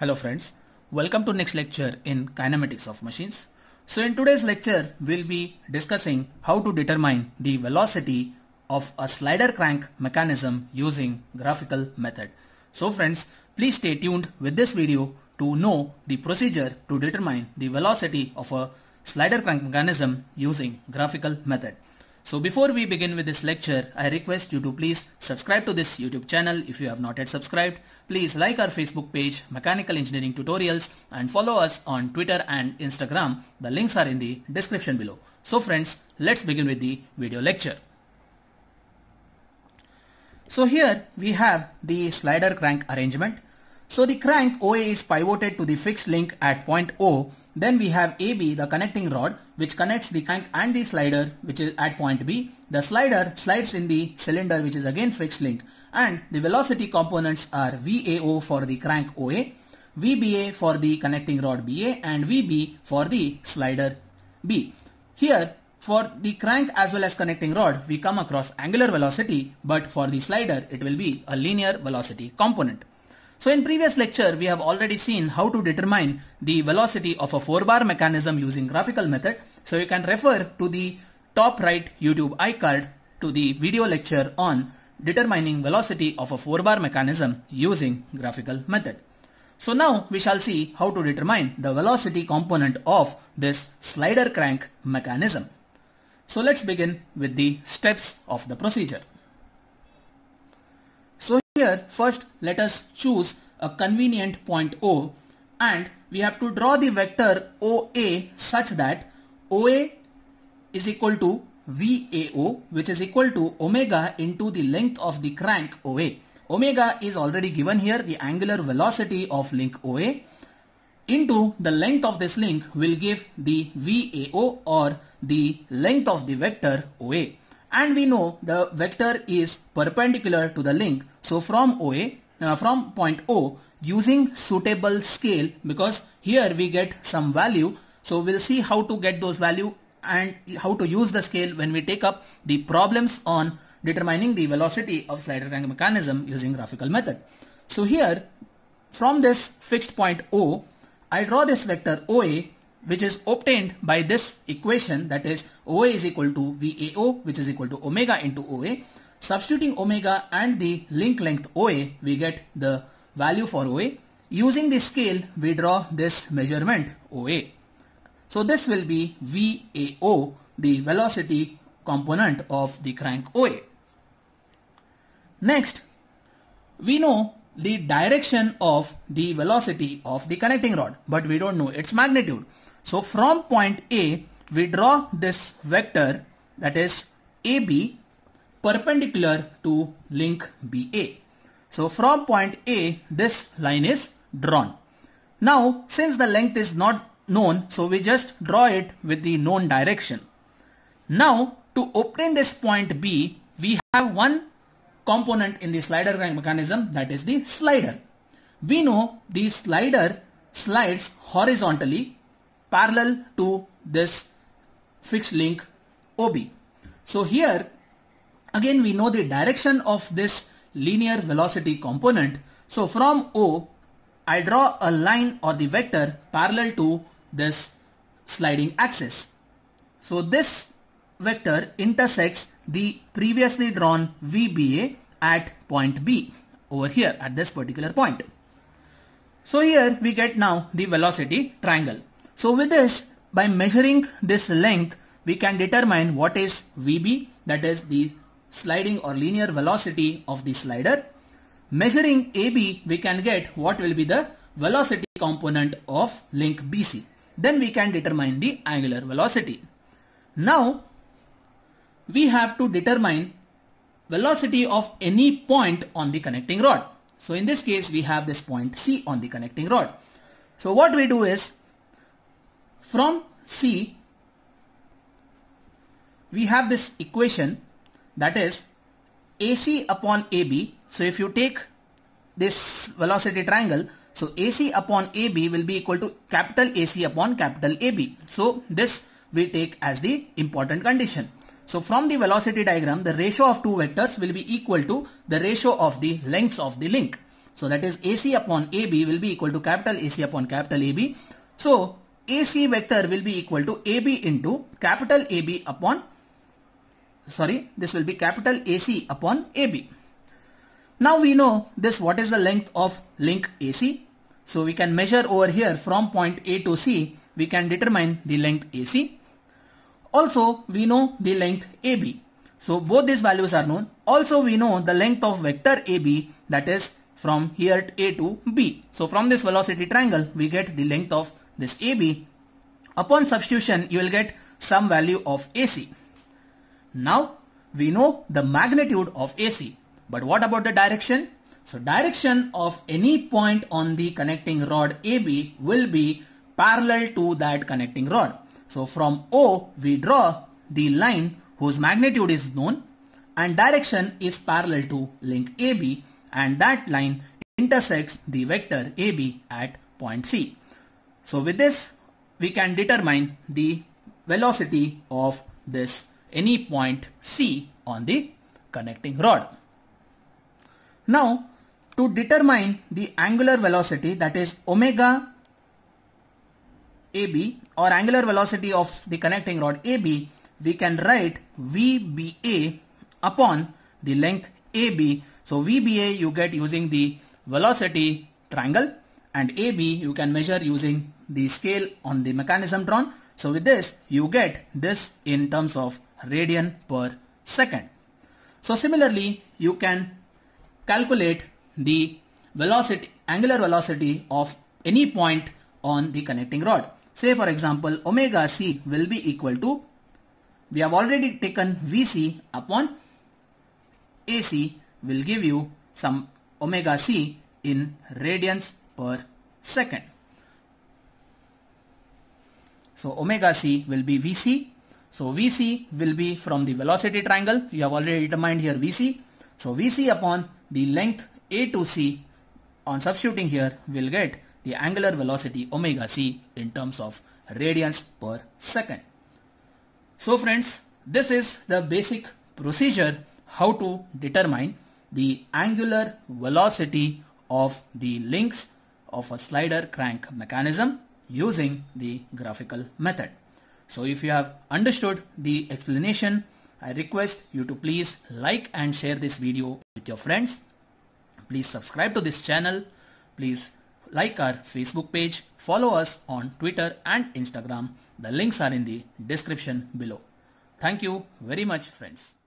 Hello friends, welcome to next lecture in kinematics of machines. So in today's lecture, we'll be discussing how to determine the velocity of a slider crank mechanism using graphical method. So friends, please stay tuned with this video to know the procedure to determine the velocity of a slider crank mechanism using graphical method. So before we begin with this lecture, I request you to please subscribe to this YouTube channel if you have not yet subscribed. Please like our Facebook page, Mechanical Engineering Tutorials and follow us on Twitter and Instagram. The links are in the description below. So friends, let's begin with the video lecture. So here we have the slider crank arrangement so the crank OA is pivoted to the fixed link at point O. Then we have AB, the connecting rod, which connects the crank and the slider, which is at point B. The slider slides in the cylinder, which is again fixed link. And the velocity components are VAO for the crank OA, VBA for the connecting rod BA, and VB for the slider B. Here, for the crank as well as connecting rod, we come across angular velocity, but for the slider, it will be a linear velocity component. So in previous lecture, we have already seen how to determine the velocity of a 4-bar mechanism using graphical method. So you can refer to the top right YouTube iCard to the video lecture on determining velocity of a 4-bar mechanism using graphical method. So now we shall see how to determine the velocity component of this slider crank mechanism. So let's begin with the steps of the procedure. Here first let us choose a convenient point O and we have to draw the vector OA such that OA is equal to VAO which is equal to omega into the length of the crank OA. Omega is already given here the angular velocity of link OA into the length of this link will give the VAO or the length of the vector OA and we know the vector is perpendicular to the link. So from OA, uh, from point O using suitable scale because here we get some value. So we'll see how to get those value and how to use the scale when we take up the problems on determining the velocity of slider crank mechanism using graphical method. So here from this fixed point O, I draw this vector OA which is obtained by this equation that is OA is equal to VAO which is equal to omega into OA. Substituting omega and the link length OA we get the value for OA. Using the scale we draw this measurement OA. So this will be VAO the velocity component of the crank OA. Next we know the direction of the velocity of the connecting rod but we don't know its magnitude. So from point A, we draw this vector that is AB perpendicular to link BA. So from point A, this line is drawn. Now, since the length is not known, so we just draw it with the known direction. Now, to obtain this point B, we have one component in the slider mechanism that is the slider. We know the slider slides horizontally parallel to this fixed link OB. So here again we know the direction of this linear velocity component. So from O I draw a line or the vector parallel to this sliding axis. So this vector intersects the previously drawn VBA at point B over here at this particular point. So here we get now the velocity triangle. So with this, by measuring this length, we can determine what is VB, that is the sliding or linear velocity of the slider. Measuring AB, we can get what will be the velocity component of link BC. Then we can determine the angular velocity. Now, we have to determine velocity of any point on the connecting rod. So in this case, we have this point C on the connecting rod. So what we do is from C, we have this equation that is AC upon AB. So if you take this velocity triangle, so AC upon AB will be equal to capital AC upon capital AB. So this we take as the important condition. So from the velocity diagram, the ratio of two vectors will be equal to the ratio of the lengths of the link. So that is AC upon AB will be equal to capital AC upon capital AB. So AC vector will be equal to AB into capital AB upon, sorry, this will be capital AC upon AB. Now we know this what is the length of link AC. So we can measure over here from point A to C, we can determine the length AC. Also, we know the length AB. So both these values are known. Also, we know the length of vector AB that is from here A to B. So from this velocity triangle, we get the length of this AB. Upon substitution, you will get some value of AC. Now, we know the magnitude of AC, but what about the direction? So direction of any point on the connecting rod AB will be parallel to that connecting rod. So from O, we draw the line whose magnitude is known and direction is parallel to link AB and that line intersects the vector AB at point C. So with this, we can determine the velocity of this any point C on the connecting rod. Now to determine the angular velocity that is omega AB or angular velocity of the connecting rod AB, we can write VBA upon the length AB. So VBA you get using the velocity triangle and AB you can measure using the scale on the mechanism drawn. So with this you get this in terms of radian per second. So similarly you can calculate the velocity angular velocity of any point on the connecting rod. Say for example omega c will be equal to we have already taken VC upon AC will give you some omega c in radians per second. So omega c will be Vc. So Vc will be from the velocity triangle. You have already determined here Vc. So Vc upon the length A to C on substituting here will get the angular velocity omega c in terms of radians per second. So friends, this is the basic procedure how to determine the angular velocity of the links of a slider crank mechanism using the graphical method. So if you have understood the explanation, I request you to please like and share this video with your friends. Please subscribe to this channel. Please like our Facebook page, follow us on Twitter and Instagram. The links are in the description below. Thank you very much friends.